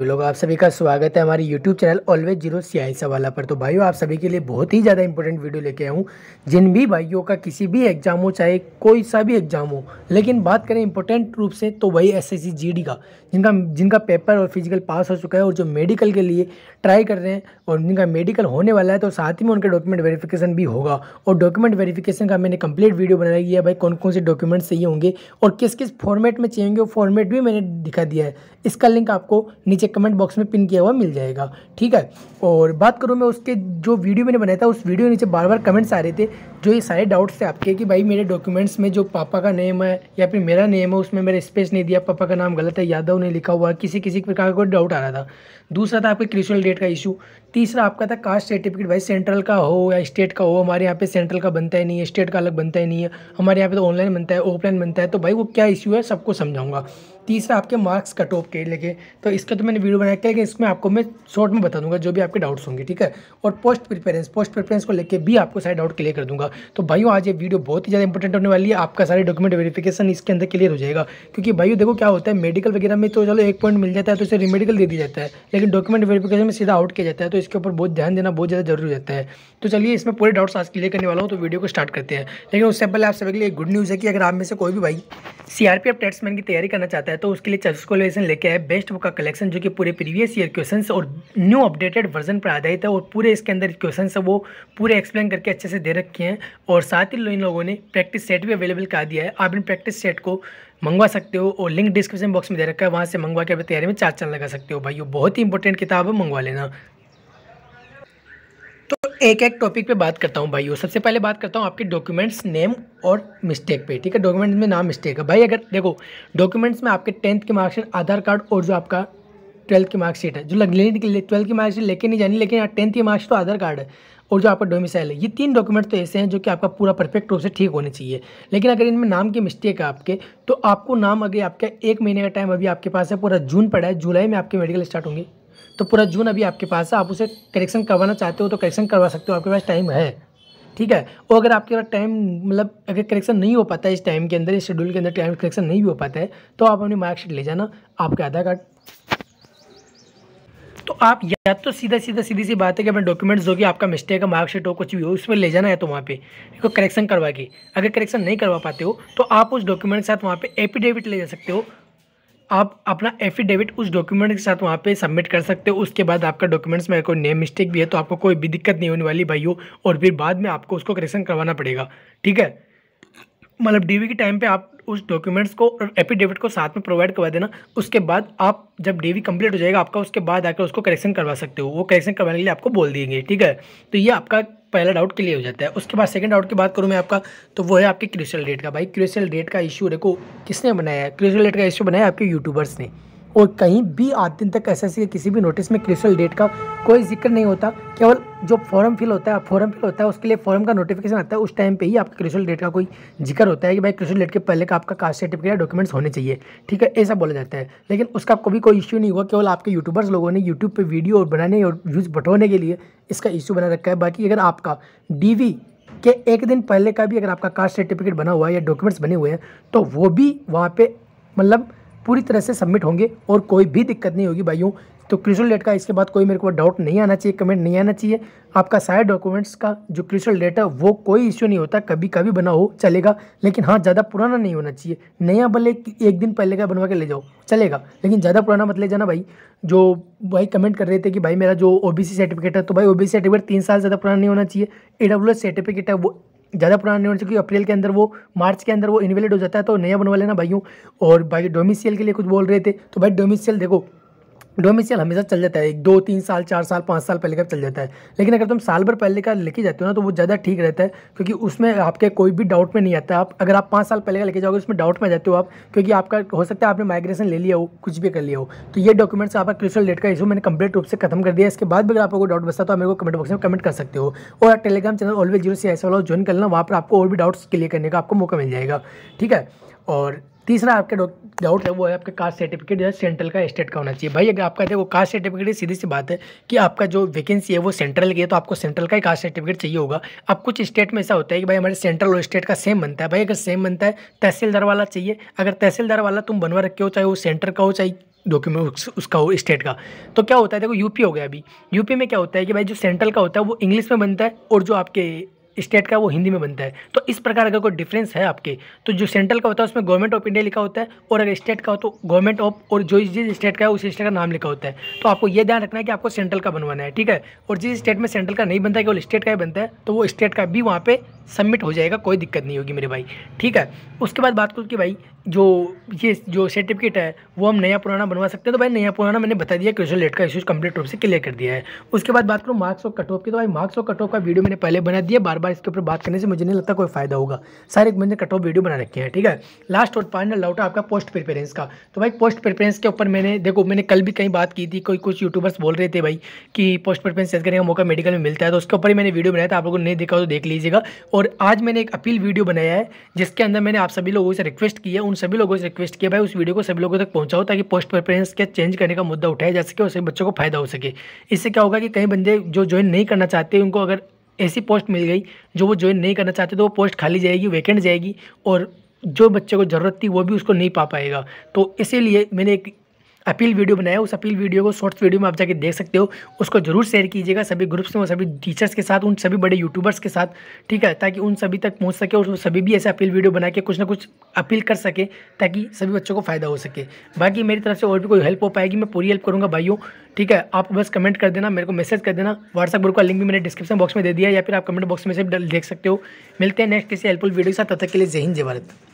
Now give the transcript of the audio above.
तो लोग आप सभी का स्वागत है हमारे YouTube चैनल ऑलवेज जीरो सियाई सवाला पर तो भाइयों आप सभी के लिए बहुत ही ज़्यादा इंपॉर्टेंट वीडियो लेके आया हूँ जिन भी भाइयों का किसी भी एग्जाम हो चाहे कोई सा भी एग्जाम हो लेकिन बात करें इंपॉर्टेंट रूप से तो वही एस एस का जिनका जिनका पेपर और फिजिकल पास हो चुका है और जो मेडिकल के लिए ट्राई कर रहे हैं और जिनका मेडिकल होने वाला है तो साथ ही में उनका डॉक्यूमेंट वेरीफिकेशन भी होगा और डॉक्यूमेंट वेरीफिकेशन का मैंने कम्प्लीट वीडियो बनाया है भाई कौन कौन से डॉक्यूमेंट चाहिए होंगे और किस किस फॉर्मेट में चाहिए होंगे वो फॉर्मेट भी मैंने दिखा दिया है इसका लिंक आपको नीचे कमेंट बॉक्स में पिन किया हुआ मिल जाएगा ठीक है और बात करूँ मैं उसके जो वीडियो मैंने बनाया था उस वीडियो के नीचे बार बार कमेंट्स आ रहे थे जो ये सारे डाउट्स थे आपके कि भाई मेरे डॉक्यूमेंट्स में जो पापा का नेम है या फिर मेरा नेम है उसमें मेरे स्पेस नहीं दिया पापा का नाम गलत है यादव ने लिखा हुआ किसी किसी प्रकार का कोई डाउट आ रहा था दूसरा था आपके क्रिशल डेट का इशू तीसरा आपका था कास्ट सर्टिफिकेट भाई सेंट्रल का हो या स्टेट का हो हमारे यहाँ पे सेंट्रल का बनता ही नहीं है स्टेट का अलग बनता ही नहीं है हमारे यहाँ पे तो ऑनलाइन बनता है ऑफलाइन बनता है तो भाई वो क्या इशू है सबको समझाऊंगा तीसरा आपके मार्क्स कट ऑफ के लेके तो इसका तो मैंने वीडियो बनाया के इसमें आपको मैं शॉर्ट में बता दूंगा जो भी आपके डाउट्स होंगे ठीक है और पोस्ट प्रिफरेंस पोस्ट प्रिफरेंस को लेकर भी आपको सारे डाउट क्लियर कर दूंगा तो भाई आज ये वीडियो बहुत ही ज़्यादा इंपॉर्टेंट होने वाली है आपका सारे डॉक्यूमेंट वेरिफिकेशन इसके अंदर क्लियर हो जाएगा क्योंकि भाई देखो क्या होता है मेडिकल वगैरह में तो चलो एक पॉइंट मिल जाता है तो इसे रिमेडिकल दे दिया जाता है लेकिन डॉक्यूमेंट वेरीफिकेशन में सीधा आउट किया जाता है तो इसके ऊपर बहुत ध्यान देना बहुत ज़्यादा जरूरी होता है तो चलिए इसमें पूरे डाउट्स आज क्लियर करने वाला हूँ तो वीडियो को स्टार्ट करते हैं लेकिन उससे पहले आप सभी के लिए गुड न्यूज़ है कि अगर आप में से कोई भी भाई C R P F tradesman की तैयारी करना चाहते हैं आता है तो उसके लिए चर्च कोलेशन लेके आए बेस्ट बुक का कलेक्शन जो कि पूरे प्रीवियस ईयर क्वेश्चन और न्यू अपडेटेड वर्जन पर आधारित है और पूरे इसके अंदर क्वेश्चन है वो पूरे एक्सप्लेन करके अच्छे से दे रखे हैं और साथ ही इन लोगों ने प्रैक्टिस सेट भी अवेलेबल करा दिया है आप इन प्रैक्टिस सेट को मंगवा सकते हो और लिंक डिस्क्रिप्शन बॉक्स में दे रखा है वहाँ से मंगवा के अपनी तैयारी में चार चार लगा सकते हो भाई वो बहुत ही इंपॉर्टेंट किताब है मंगवा लेना एक एक टॉपिक पे बात करता हूँ भाइयों सबसे पहले बात करता हूँ आपके डॉक्यूमेंट्स नेम और मिस्टेक पे ठीक है डॉक्यूमेंट्स में नाम मिस्टेक है भाई अगर देखो डॉक्यूमेंट्स में आपके टेंथ के मार्कशीट आधार कार्ड और जो आपका ट्वेल्थ की मार्कशीट है जो लेने के लिए ट्वेल्थ की मार्कशीट लेके नहीं जानी लेकिन यहाँ टेंथ की मार्क्स तो आधार कार्ड है और जो आपका डोमिसाइल है ये तीन डॉक्यूमेंट तो ऐसे हैं जो कि आपका पूरा परफेक्ट रूप से ठीक होने चाहिए लेकिन अगर इनमें नाम की मिस्टेक है आपके तो आपको नाम अगर आपका एक महीने का टाइम अभी आपके पास है पूरा जून पड़ा है जुलाई में आपके मेडिकल स्टार्ट होंगे तो पूरा जून अभी आपके पास है आप उसे करेक्शन करवाना चाहते हो तो करेक्शन करवा सकते हो आपके पास टाइम है ठीक है और अगर आपके पास टाइम मतलब अगर करेक्शन नहीं हो पाता है इस टाइम के अंदर इस शेड्यूल के अंदर टाइम करेक्शन नहीं हो पाता है तो आप अपनी मार्कशीट ले जाना आपके आधार कार्ड तो आप या तो सीधा सीधा सीधी सी बात है कि अपने डॉक्यूमेंट्स जो कि आपका मिस्टेक है मार्कशीट हो कुछ भी हो उसमें ले जाना है तो वहाँ पे देखो करेक्शन करवा के अगर करेक्शन नहीं करवा पाते हो तो आप उस डॉक्यूमेंट के साथ वहाँ पे एफिडेविट ले जा सकते हो आप अपना एफिडेविट उस डॉक्यूमेंट के साथ वहाँ पे सबमिट कर सकते हो उसके बाद आपका डॉक्यूमेंट्स में कोई नेम मिस्टेक भी है तो आपको कोई भी दिक्कत नहीं होने वाली भाइयों और फिर बाद में आपको उसको करेक्शन करवाना पड़ेगा ठीक है मतलब डीवी के टाइम पे आप उस डॉक्यूमेंट्स को और एफिडेविट को साथ में प्रोवाइड करवा देना उसके बाद आप जब डीवी कंप्लीट हो जाएगा आपका उसके बाद आकर उसको करेक्शन करवा सकते हो वो करेक्शन करवाने के लिए आपको बोल देंगे ठीक है तो ये आपका पहला डाउट क्लियर हो जाता है उसके बाद सेकंड डाउट की बात करूँ मैं आपका तो वो है आपके क्रिशियल डेट का भाई क्रिशियल डेट का इशू देखो किसने बनाया है क्रिशियल डेट का इशू बनाया आपके यूट्यूबर्स ने और कहीं भी आठ दिन तक एस के किसी भी नोटिस में क्रिशल डेट का कोई जिक्र नहीं होता केवल जो फॉर्म फिल होता है फॉर्म फिल होता है उसके लिए फॉर्म का नोटिफिकेशन आता है उस टाइम पे ही आपका क्रिशल डेट का कोई जिक्र होता है कि भाई क्रिशल डेट के पहले का आपका कास्ट सर्टिफिकेट या डॉक्यूमेंट्स होने चाहिए ठीक है ऐसा बोला जाता है लेकिन उसका कभी कोई इशू नहीं हुआ केवल आपके यूट्यूबर्स लोगों ने यूट्यूब पर वीडियो बनाने और व्यूज़ बटोने के लिए इसका इशू बना रखा है बाकी अगर आपका डी के एक दिन पहले का भी अगर आपका कास्ट सर्टिफिकेट बना हुआ है या डॉक्यूमेंट्स बने हुए हैं तो वो भी वहाँ पर मतलब पूरी तरह से सबमिट होंगे और कोई भी दिक्कत नहीं होगी भाइयों तो क्रिशल डेट का इसके बाद कोई मेरे को डाउट नहीं आना चाहिए कमेंट नहीं आना चाहिए आपका सारे डॉक्यूमेंट्स का जो क्रिशल डेट है वो कोई इश्यू नहीं होता कभी कभी बना हो चलेगा लेकिन हाँ ज़्यादा पुराना नहीं होना चाहिए नया भले एक दिन पहले का बनवा के ले जाओ चलेगा लेकिन ज़्यादा पुराना मत ले जाना भाई जो भाई कमेंट कर रहे थे कि भाई मेरा जो ओ सर्टिफिकेट है तो भाई ओ सर्टिफिकेट तीन साल ज़्यादा पुराना नहीं होना चाहिए ए सर्टिफिकेट है वो ज़्यादा पुराना नहीं होना चाहिए अप्रैल के अंदर वो मार्च के अंदर वो इनवैलिड हो जाता है तो नया बनवा लेना भाइयों और भाई डोमिसियल के लिए कुछ बोल रहे थे तो भाई डोमिसियल देखो डोमिसियल हमेशा चल जाता है एक दो तीन साल चार साल पाँच साल पहले का चल जाता है लेकिन अगर तुम साल भर पहले का लेके जाते हो ना तो वो ज़्यादा ठीक रहता है क्योंकि उसमें आपके कोई भी डाउट में नहीं आता आप अगर आप पाँच साल पहले का लेके जाओगे उसमें डाउट में जाते हो आप क्योंकि आपका हो सकता है आपने माइग्रेशन ले लिया हो कुछ भी कर लिया हो तो ये डॉक्यूमेंट्स आपका क्रिशल डेट का इशू मैंने कंप्लीट रूप से खत्म कर दिया इसके बाद भी अगर आपको डाउट बसता तो आप मेरे को कमेंट बॉक्स में कमेंट कर सकते हो और Telegram channel always zero C S वाला ज्वाइन कर लेना वहाँ पर आपको और भी डाउट्स क्लियर करने का आपको मौका मिल जाएगा ठीक है और तीसरा आपके डाउट है वो है आपके कास्ट सर्टिफिकेट जो है सेंट्रल का स्टेट का होना चाहिए भाई अगर आपका देखो कास्ट सर्टिफिकेट सीधी सी बात है कि आपका जो वैकेंसी है वो सेंट्रल की है तो आपको सेंट्रल का ही कास्ट सर्टिफिकेट चाहिए होगा अब कुछ स्टेट में ऐसा होता है कि भाई हमारे सेंट्रल और स्टेट का सेम बनता है भाई अगर सेम बनता है तहसीलदार वाला चाहिए अगर तहसीलदार वाला तुम बनवा रखे हो चाहे वो सेंटर का हो चाहे डॉक्यूमेंट उसका हो स्टेट का तो क्या होता है देखो यूपी हो गया अभी यूपी में क्या होता है कि भाई जो सेंट्रल का होता है वो इंग्लिश में बनता है और जो आपके स्टेट का वो हिंदी में बनता है तो इस प्रकार अगर कोई डिफरेंस है आपके तो जो सेंट्रल का होता है उसमें गवर्नमेंट ऑफ इंडिया लिखा होता है और अगर स्टेट का हो तो गवर्नमेंट ऑफ और जो जिस स्टेट का है उस स्टेट का नाम लिखा होता है तो आपको यह ध्यान रखना है कि आपको सेंट्रल का बनवाना है ठीक है और जिस स्टेट में सेंट्रल का नहीं बनता है केवल स्टेट का ही बनता है तो वो स्टेट का भी वहाँ पर सबमिट हो जाएगा कोई दिक्कत नहीं होगी मेरे भाई ठीक है उसके बाद बात करूँ कि भाई जो ये जो सर्टिफिकेट है वो हम नया पुराना बनवा सकते हैं तो भाई नया पुराना मैंने बता दिया क्वेश्चन लेट का इश्यूज कंप्लीट रूप से क्लियर कर दिया है उसके बाद बात करूँ मार्क्स और कट ऑफ की तो भाई मार्क्स और कट ऑफ का वीडियो मैंने पहले बना दिया बार बार इसके ऊपर बात करने से मुझे नहीं लगता कोई फायदा होगा सारे मैंने कटो वीडियो बना रखे हैं ठीक है लास्ट और फाइनल लाउट आपका पोस्ट प्रिपेरेंस का तो भाई पोस्ट प्रिपेरेंस के ऊपर मैंने देखो मैंने कल भी कहीं बात की थी कोई कुछ यूट्यूबर्स बोल रहे थे भाई कि पोस्ट प्रिपेरेंस सेट करने का मौका मेडिकल में मिलता है तो उसके ऊपर ही मैंने वीडियो बनाया था आप लोगों ने नहीं देखा तो देख लीजिएगा और आज मैंने एक अपील वीडियो बनाया है जिसके अंदर मैंने आप सभी लोगों से रिक्वेस्ट की है उन सभी लोगों से रिक्वेस्ट किया भाई उस वीडियो को सभी लोगों तक पहुंचाओ ताकि पोस्ट प्रेफरेंस के चेंज करने का मुद्दा उठाया जा सके और सभी बच्चों को फायदा हो सके इससे क्या होगा कि कई बंदे जो ज्वाइन नहीं करना चाहते उनको अगर ऐसी पोस्ट मिल गई जो वो ज्वाइन नहीं करना चाहते तो वो पोस्ट खाली जाएगी वैकेंट जाएगी और जो बच्चे को ज़रूरत थी वो भी उसको नहीं पा पाएगा तो इसीलिए मैंने एक अपील वीडियो बनाया उस अपील वीडियो को शॉर्ट्स वीडियो में आप जाके देख सकते हो उसको जरूर शेयर कीजिएगा सभी ग्रुप्स में और सभी टीचर्स के साथ उन सभी बड़े यूट्यूबर्स के साथ ठीक है ताकि उन सभी तक पहुँच सके और सभी भी ऐसे अपील वीडियो बना के कुछ ना कुछ अपील कर सके ताकि सभी बच्चों को फ़ायदा हो सके बाकी मेरी तरफ से और भी कोई हेल्प हो पाएगी मैं पूरी हेल्प करूँगा भाइयों ठीक है आप बस कमेंट कर देना मेरे को मैसेज कर देना व्हाट्सअप ग्रुप का लिंक भी मैंने डिस्क्रिप्शन बॉक्स में दे दिया या फिर आप कमेंट बॉक्स में से देख सकते हो मिलते हैं नेक्स्ट किसी हेल्पफुल वीडियो के साथ तब तक के लिए जय हिंद जय भारत